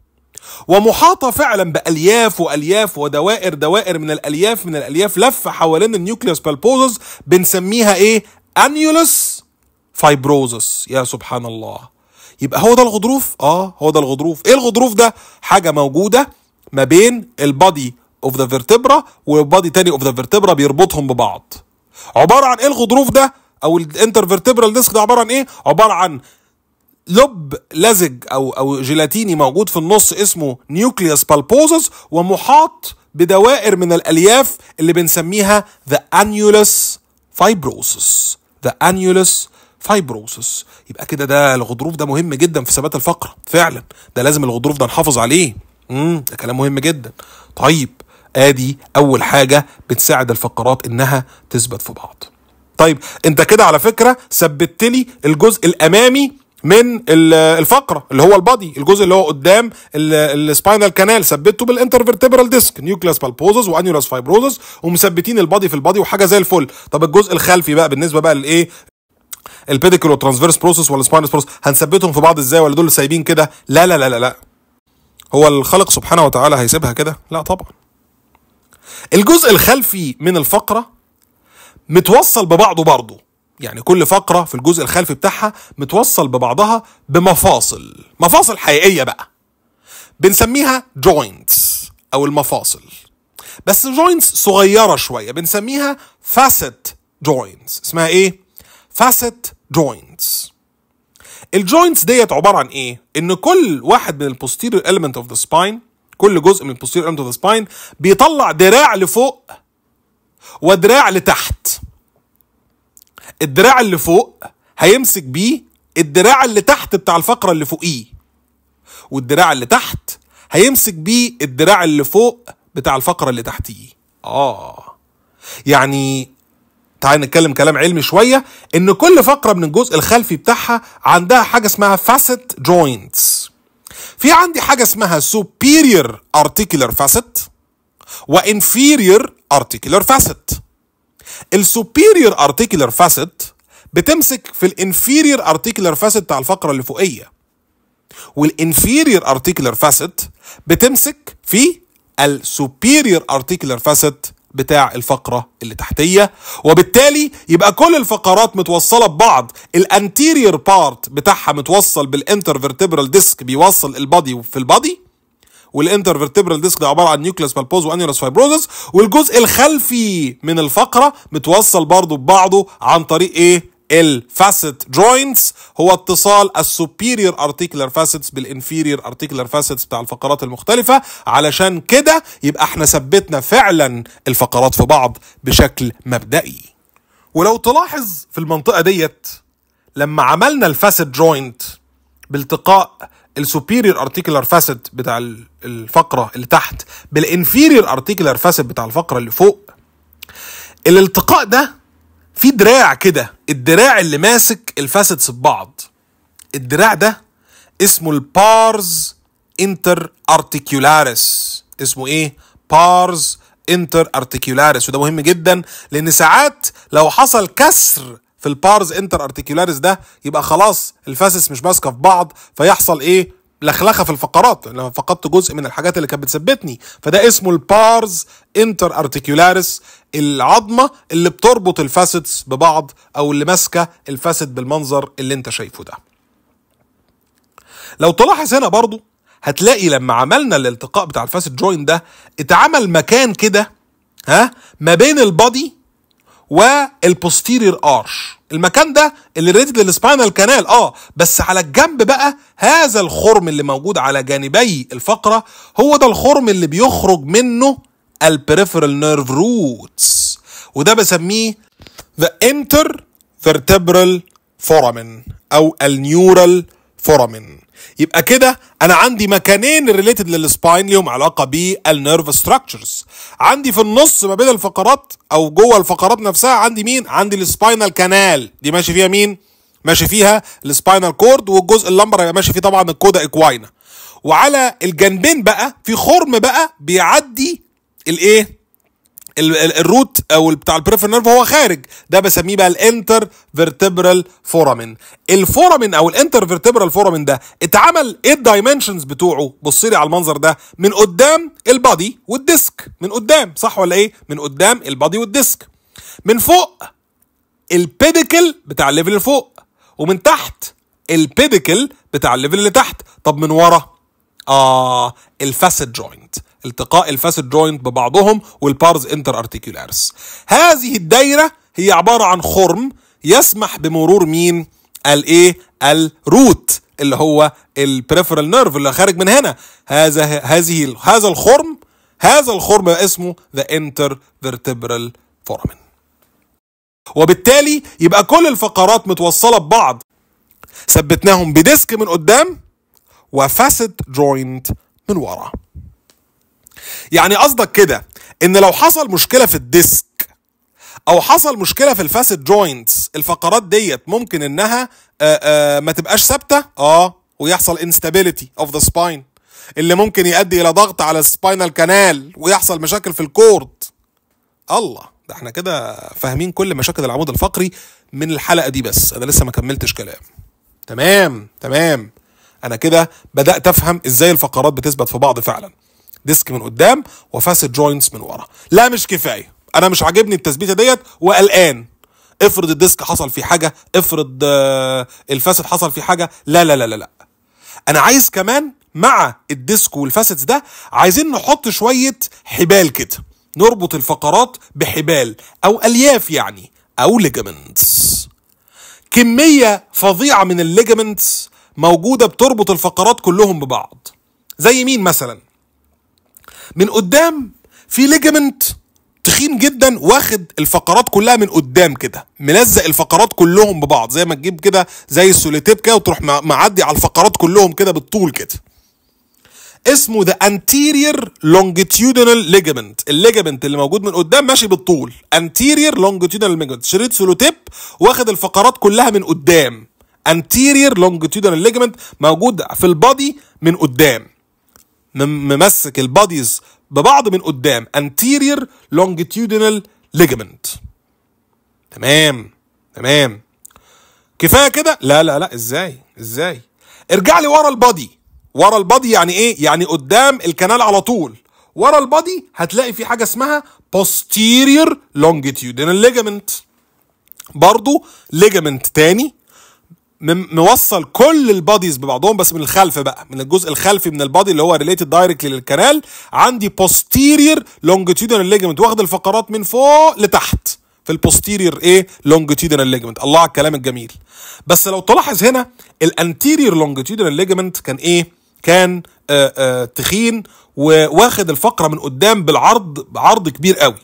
Speaker 1: ومحاطه فعلا بالياف والياف ودوائر دوائر من الالياف من الالياف لفه حوالين النيوكليوس بالبوزوس بنسميها ايه انيولوس فايبروزوس يا سبحان الله يبقى هو ده الغضروف اه هو ده الغضروف ايه الغضروف ده حاجه موجوده ما بين البادي اوف ذا فيرتبرا والبادي تاني اوف ذا فيرتبرا بيربطهم ببعض عباره عن ايه الغضروف ده او الانترفيرتبرال ديسك ده عباره عن ايه عباره عن لب لزج او او جيلاتيني موجود في النص اسمه نيوكليوس بالبوزس ومحاط بدوائر من الالياف اللي بنسميها ذا انيولس فايبروسس ذا انيولس فايبروسس يبقى كده ده الغضروف ده مهم جدا في ثبات الفقره فعلا ده لازم الغضروف ده نحافظ عليه امم ده كلام مهم جدا طيب ادي اول حاجه بتساعد الفقرات انها تثبت في بعض طيب انت كده على فكره ثبتت لي الجزء الامامي من الفقره اللي هو البادي الجزء اللي هو قدام السباينال كانال ثبته بالانترفيرتبرال ديسك نيوكليس بالبوزس وانيولاس فايبروزس ومثبتين البادي في البادي وحاجه زي الفل طب الجزء الخلفي بقى بالنسبه بقى للايه البيديكل والترانسفيرس بروسس والسباينس بروسس هنثبتهم في بعض ازاي ولا دول سايبين كده لا لا لا لا لا هو الخالق سبحانه وتعالى هيسيبها كده لا طبعا الجزء الخلفي من الفقرة متوصل ببعضه برضه يعني كل فقرة في الجزء الخلفي بتاعها متوصل ببعضها بمفاصل مفاصل حقيقية بقى بنسميها جوينتس أو المفاصل بس جوينتس صغيرة شوية بنسميها فاسيت جوينتس اسمها ايه؟ فاسيت جوينتس الجوينتس ديت عباره عن ايه ان كل واحد من البوستيريور element اوف ذا سباين كل جزء من البوستيريور element اوف ذا سباين بيطلع دراع لفوق ودراع لتحت الدراع اللي فوق هيمسك بيه الدراع اللي تحت بتاع الفقره اللي فوقيه والدراع اللي تحت هيمسك بيه الدراع اللي فوق بتاع الفقره اللي تحتيه اه يعني تعالى نتكلم كلام علمي شويه ان كل فقره من الجزء الخلفي بتاعها عندها حاجه اسمها facet جوينتس في عندي حاجه اسمها superior articular facet و inferior articular facet ال superior articular facet بتمسك في inferior articular facet بتاع الفقره اللي فوقيه inferior articular facet بتمسك في superior articular facet بتاع الفقرة اللي تحتية وبالتالي يبقى كل الفقرات متوصلة ببعض الانتيرير بارت بتاعها متوصل بالانترفرتبرال ديسك بيوصل البادي في البادي والانترفرتبرال ديسك ده عباره عن نيوكليس بالبوز وانيروس فايبروزس والجزء الخلفي من الفقره متوصل برضه ببعضه عن طريق ايه الفاسيت جوينتس هو اتصال السوبيريور ارتيكلر فاسيتس بالانفيريور ارتيكلر فاسيتس بتاع الفقرات المختلفه علشان كده يبقى احنا ثبتنا فعلا الفقرات في بعض بشكل مبدئي ولو تلاحظ في المنطقه ديت لما عملنا الفاسيت جوينت بالتقاء السوبيريور ارتيكلر فاسيت بتاع الفقره اللي تحت بالانفيريور ارتيكلر فاسيت بتاع الفقره اللي فوق الالتقاء ده في دراع كده الدراع اللي ماسك الفاسدس ببعض الدراع ده اسمه البارز انتر ارتيكولاريس اسمه ايه بارز انتر ارتيكولاريس وده مهم جدا لان ساعات لو حصل كسر في البارز انتر ارتيكولاريس ده يبقى خلاص الفاسس مش ماسكه في بعض فيحصل ايه لخلخه في الفقرات لما فقدت جزء من الحاجات اللي كانت بتثبتني فده اسمه البارز انتر ارتيكولاريس العظمه اللي بتربط الفاسدس ببعض او اللي ماسكه الفاسد بالمنظر اللي انت شايفه ده لو تلاحظ هنا برضو هتلاقي لما عملنا الالتقاء بتاع الفاسد جوين ده اتعمل مكان كده ها ما بين البادي والبوستيرير ارش المكان ده اللي ريتد للسباينال كانال اه بس على الجنب بقى هذا الخرم اللي موجود على جانبي الفقره هو ده الخرم اللي بيخرج منه البريفرال نيرف روتس وده بسميه ذا انتر فيرتبرال فورامن او النيورال فورامين يبقى كده انا عندي مكانين ريليتد للسباين ليهم علاقه بالنيرف ستراكشرز عندي في النص ما بين الفقرات او جوه الفقرات نفسها عندي مين عندي السباينال كانال دي ماشي فيها مين ماشي فيها السباينال كورد والجزء اللمبر هيبقى ماشي فيه طبعا الكودا ايكواينا وعلى الجنبين بقى في خرم بقى بيعدي الايه الروت او بتاع البريفر نيرف هو خارج ده بسميه بقى الانتر فيرتبرال فورامين الفورامين او الانتر فيرتبرال فورامين ده اتعمل ايه الدايمنشنز بتوعه بصي لي على المنظر ده من قدام البادي والديسك من قدام صح ولا ايه من قدام البادي والديسك من فوق البيديكل بتاع الليفل اللي فوق ومن تحت البيديكل بتاع الليفل اللي تحت طب من ورا اه الفاسد جوينت التقاء الفاسد جوينت ببعضهم والبارز انتر ارتيكولارس هذه الدايره هي عباره عن خرم يسمح بمرور مين الايه الروت اللي هو البريفرال نيرف اللي خارج من هنا هذا هذه هذا الخرم هذا الخرم اسمه ذا انتر فيرتبرال فورامين وبالتالي يبقى كل الفقرات متوصله ببعض ثبتناهم بديسك من قدام وفاسد جوينت من ورا يعني قصدك كده ان لو حصل مشكله في الديسك او حصل مشكله في الفاسد جوينتس الفقرات ديت ممكن انها آآ آه، آآ آه، ما تبقاش ثابته اه ويحصل انستابيليتي اوف ذا سباين اللي ممكن يؤدي الى ضغط على السباينال كانال ويحصل مشاكل في الكورد الله ده احنا كده فاهمين كل مشاكل العمود الفقري من الحلقه دي بس انا لسه ما كملتش كلام تمام تمام انا كده بدات افهم ازاي الفقرات بتثبت في بعض فعلا ديسك من قدام وفاسد جوينتس من ورا لا مش كفايه انا مش عاجبني التثبيته ديت وقلقان افرض الديسك حصل فيه حاجه افرض آه، الفاسد حصل فيه حاجه لا لا لا لا لا انا عايز كمان مع الديسك والفاسدز ده عايزين نحط شويه حبال كده نربط الفقرات بحبال او الياف يعني او ليجامنتس كميه فظيعه من الليجامنتس موجوده بتربط الفقرات كلهم ببعض زي مين مثلا من قدام في ليجمنت تخين جدا واخد الفقرات كلها من قدام كده ملزق الفقرات كلهم ببعض زي ما تجيب كده زي السوليتيب كده وتروح معدي على الفقرات كلهم كده بالطول كده اسمه ذا anterior longitudinal ligament الليجمنت اللي موجود من قدام ماشي بالطول anterior longitudinal ligament شريط سولوتيب واخد الفقرات كلها من قدام anterior longitudinal ligament موجود في البادي من قدام ممسك الباديز ببعض من قدام anterior longitudinal ligament تمام تمام كفايه كده لا لا لا ازاي ازاي ارجع لي ورا البادي ورا البادي يعني ايه يعني قدام الكنال على طول ورا البادي هتلاقي في حاجه اسمها posterior longitudinal ligament برضو ليجامنت تاني موصل كل الباديز ببعضهم بس من الخلف بقى من الجزء الخلفي من البادي اللي هو ريليتد دايركتلي للكنال عندي بوستيرير لونجيتيودنال ليجمنت واخد الفقرات من فوق لتحت في البوستيرير ايه لونجيتيودنال ليجمنت الله على الكلام الجميل بس لو تلاحظ هنا الانتيرير لونجيتيودنال ليجمنت كان ايه كان آآ آه، آآ آه، تخين وواخد الفقره من قدام بالعرض بعرض كبير قوي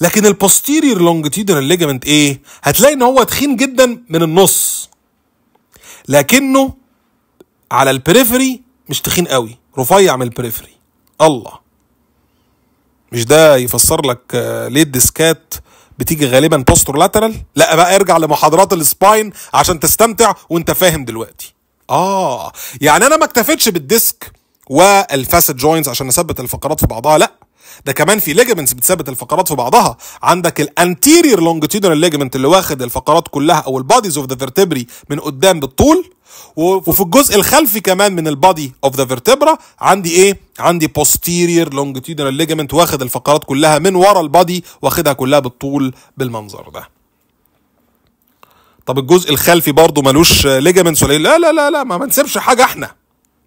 Speaker 1: لكن البوستيرير لونجيتيودنال ليجمنت ايه هتلاقي ان هو تخين جدا من النص لكنه على البريفري مش تخين قوي رفيع من البريفري الله مش ده يفسر لك آه، ليه الديسكات بتيجي غالبا بوستر لاترال لا بقى ارجع لمحاضرات السباين عشان تستمتع وانت فاهم دلوقتي اه يعني انا ما اكتفيتش بالديسك والفاسد جوينتس عشان نثبت الفقرات في بعضها لا ده كمان في ليجمنتس بتثبت الفقرات في بعضها عندك الانتيرير لونجيتيودنال ليجمنت اللي واخد الفقرات كلها او الباديز اوف ذا فيرتبري من قدام بالطول وفي الجزء الخلفي كمان من البادي اوف ذا فيرتبرا عندي ايه عندي بوستيرير longitudinal ليجمنت واخد الفقرات كلها من ورا البادي واخدها كلها بالطول بالمنظر ده طب الجزء الخلفي برضه ملوش ليجمنتس ولا إيه؟ لا لا لا لا ما بنسيبش حاجه احنا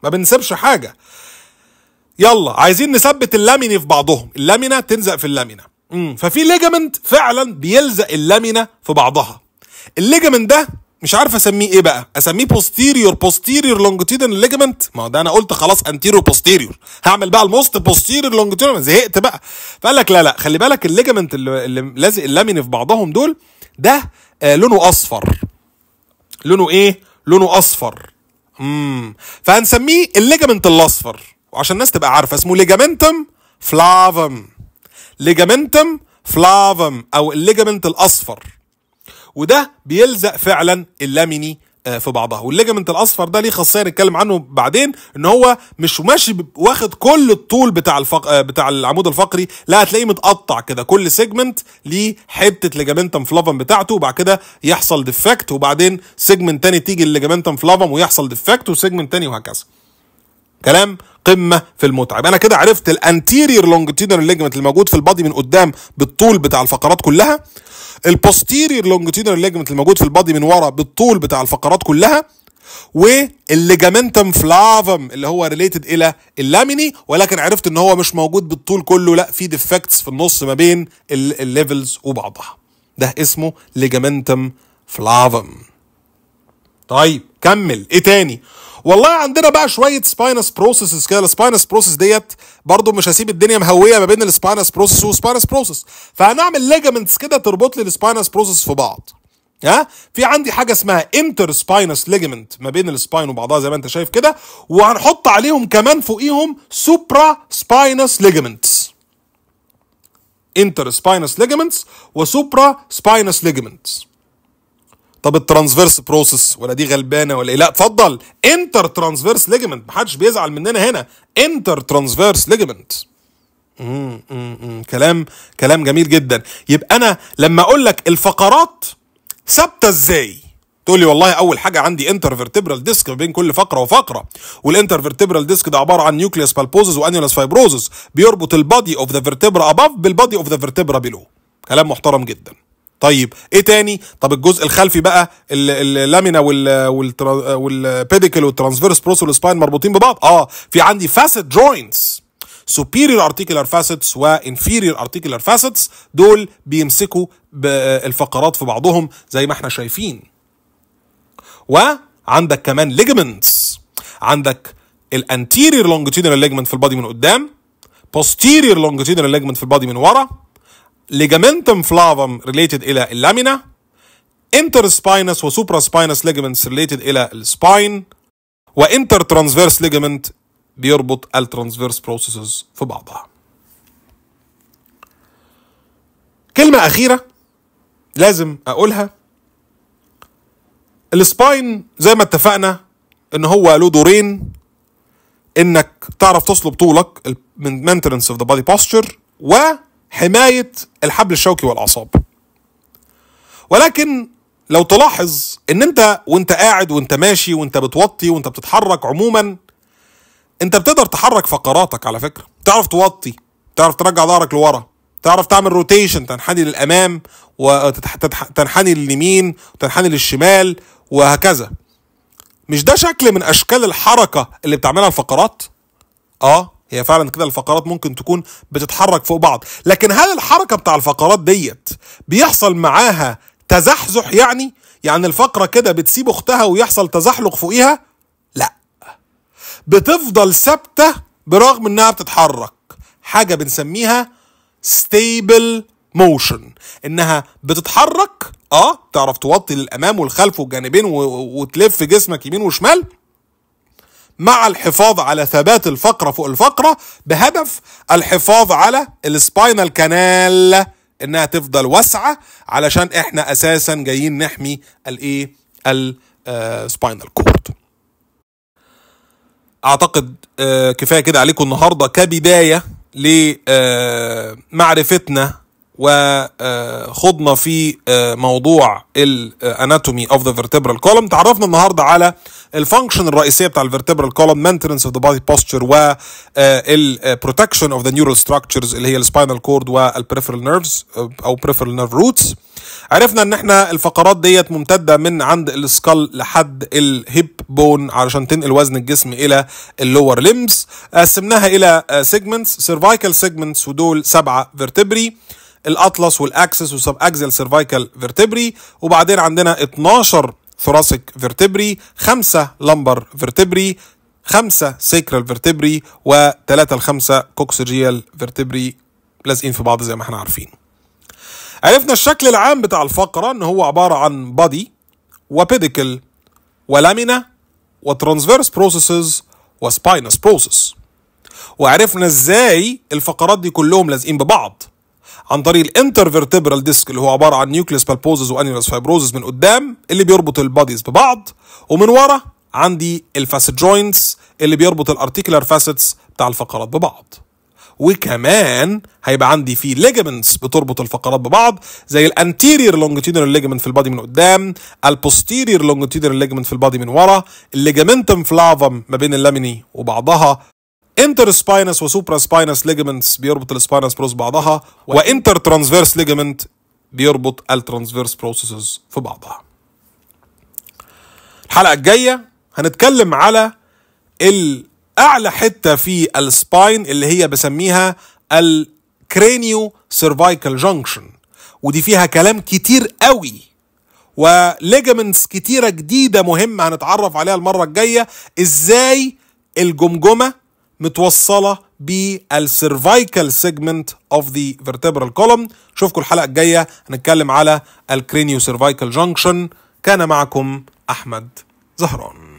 Speaker 1: ما بنسيبش حاجه يلا عايزين نثبت اللاميني في بعضهم اللامينه تلزق في اللامينه امم ففي ليجامنت فعلا بيلزق اللامينه في بعضها الليجامنت ده مش عارف اسميه ايه بقى اسميه بوستيريور بوستيريور لونجتيدن ليجامنت ما هو ده انا قلت خلاص انتيريور بوستيريور هعمل بقى الموست بوستيريور لونجتيدن زهقت بقى فقال لك لا لا خلي بالك الليجامنت اللي لازق اللاميني في بعضهم دول ده آه لونه اصفر لونه ايه لونه اصفر امم فهنسميه الليجامنت الاصفر وعشان الناس تبقى عارفه اسمه ليجامنتم فلافم ليجامنتم فلافم او الليجامنت الاصفر وده بيلزق فعلا اللاميني آه، في بعضها والليجامنت الاصفر ده ليه خاصيه نتكلم عنه بعدين ان هو مش ماشي واخد كل الطول بتاع الفق... آه، بتاع العمود الفقري لا هتلاقيه متقطع كده كل سيجمنت ليه حته ليجامنتم فلافم بتاعته وبعد كده يحصل ديفكت وبعدين سيجمنت تاني تيجي الليجامنتم فلافم ويحصل ديفكت وسيجمنت تاني وهكذا كلام قمه في المتعه انا كده عرفت الانتيرير لونجيتيودنال ليجمنت اللي موجود في البادي من قدام بالطول بتاع الفقرات كلها البوستيرير لونجيتيودنال ليجمنت اللي موجود في البادي من ورا بالطول بتاع الفقرات كلها والليجامنتم فلافم اللي هو ريليتد الى اللاميني ولكن عرفت ان هو مش موجود بالطول كله لا في ديفكتس في النص ما بين الليفلز وبعضها ده اسمه ليجامنتم فلافم طيب كمل ايه تاني والله عندنا بقى شويه سباينس بروسيسز كده السباينس بروسيس ديت برضو مش هسيب الدنيا مهويه ما بين السباينس بروسيس والسباينس بروسيس فهنعمل ليجامنتس كده تربط لي السباينس بروسيس في بعض ها في عندي حاجه اسمها انتر سباينس ليجمنت ما بين السباين وبعضها زي ما انت شايف كده وهنحط عليهم كمان فوقيهم سوبرا سباينس ليجمنتس انتر سباينس ليجمنتس وسوبرا سباينس ليجمنتس طب الترانسفيرس بروسس ولا دي غلبانه ولا ايه لا اتفضل انتر ترانسفيرس ليجمنت محدش بيزعل مننا هنا انتر ترانسفيرس ليجمنت كلام كلام جميل جدا يبقى انا لما اقول لك الفقرات ثابته ازاي تقول لي والله اول حاجه عندي فيرتبرال ديسك بين كل فقره وفقره فيرتبرال ديسك ده عباره عن نيوكليوس بالبوزس وانيولس فايبروزس بيربط البادي اوف ذا فيرتبرا اباف بالبادي اوف ذا فيرتبرا بيلو كلام محترم جدا طيب ايه تاني طب الجزء الخلفي بقى اللامينا والبيديكل والترانسفيرس بروس والسباين مربوطين ببعض اه في عندي فاسد جوينتس superior articular facets و inferior articular facets دول بيمسكوا الفقرات في بعضهم زي ما احنا شايفين وعندك كمان ligaments عندك الانتيرير لونجيتيودينال ليجمنت في البادي من قدام posterior longitudinal ligament في البادي من ورا ligamentum flavum ريليتد الى اللامينا انتر سباينس وسوبرا سباينس ليجامنتس ريليتد الى السباين وانتر ترانسفيرس ligament بيربط الترانسفيرس بروسيسز في بعضها كلمة أخيرة لازم أقولها السباين زي ما اتفقنا إن هو له دورين إنك تعرف تصلب طولك من maintenance of the body posture و حماية الحبل الشوكي والأعصاب ولكن لو تلاحظ ان انت وانت قاعد وانت ماشي وانت بتوطي وانت بتتحرك عموما انت بتقدر تحرك فقراتك على فكرة تعرف توطي تعرف ترجع ظهرك لورا تعرف تعمل روتيشن تنحني للامام وتنحني لليمين وتنحني للشمال وهكذا مش ده شكل من اشكال الحركه اللي بتعملها الفقرات اه هي فعلا كده الفقرات ممكن تكون بتتحرك فوق بعض لكن هل الحركه بتاع الفقرات ديت بيحصل معاها تزحزح يعني يعني الفقره كده بتسيب اختها ويحصل تزحلق فوقيها لا بتفضل ثابته برغم انها بتتحرك حاجه بنسميها ستيبل موشن انها بتتحرك اه تعرف توطي للامام والخلف والجانبين وتلف جسمك يمين وشمال مع الحفاظ على ثبات الفقرة فوق الفقرة بهدف الحفاظ على السباينال كانال انها تفضل واسعة علشان احنا اساسا جايين نحمي الايه السباينال كورد آه، اعتقد آه، كفاية كده عليكم النهاردة كبداية لمعرفتنا آه، وخضنا في موضوع الاناتومي اوف ذا فيرتبرال كولم تعرفنا النهارده على الفانكشن الرئيسيه بتاع الفيرتبرال كولوم مينتنس اوف ذا بادي بوستشر والبروتكشن اوف ذا نيورال ستراكشرز اللي هي السباينال كورد والبريفرال نيرفز او بريفرال نيرف روتس عرفنا ان احنا الفقرات ديت ممتده من عند السكال لحد الهيب بون علشان تنقل وزن الجسم الى اللور ليمبس قسمناها الى سيجمنتس سيرفايكال سيجمنتس ودول سبعه فيرتبري الاطلس والاكسس وسب اكزل سيرفايكال فيرتبري وبعدين عندنا 12 ثوراسيك فيرتبري خمسة لمبر فيرتبري خمسة سيكرال فيرتبري وثلاثة لخمسة كوكسجيال فيرتبري لازقين في بعض زي ما احنا عارفين عرفنا الشكل العام بتاع الفقرة ان هو عبارة عن بادي وبيديكل ولامينا وترانسفيرس بروسيسز وسباينس بروسيس وعرفنا ازاي الفقرات دي كلهم لازقين ببعض عن طريق الانترفيرتبرال ديسك اللي هو عباره عن نيوكليس بالبوزز وانيولس فايبروزز من قدام اللي بيربط الباديز ببعض ومن ورا عندي الفاسيت جوينتس اللي بيربط الارتيكولار فاسيتس بتاع الفقرات ببعض وكمان هيبقى عندي في ليجامنتس بتربط الفقرات ببعض زي الانتيرير لونجيتيودينال ليجامنت في البادي من قدام البوستيرير لونجيتيودينال ليجامنت في البادي من ورا الليجمنتم فلافم ما بين اللاميني وبعضها انتر سباينس وسوبرا سباينس ليجمنتس بيربط السباينس بروس بعضها وانتر ترانسفيرس ليجمنت بيربط الترانسفيرس بروسيسز في بعضها الحلقه الجايه هنتكلم على الاعلى حته في السباين اللي هي بسميها الكرينيو سيرفايكال جانكشن ودي فيها كلام كتير قوي وليجمنتس كتيره جديده مهمه هنتعرف عليها المره الجايه ازاي الجمجمه متوصله بالسيرفايكال سيجمنت اوف ذا فيرتebral كولوم اشوفكم الحلقه الجايه هنتكلم على الكرينيو سيرفايكال جانكشن كان معكم احمد زهران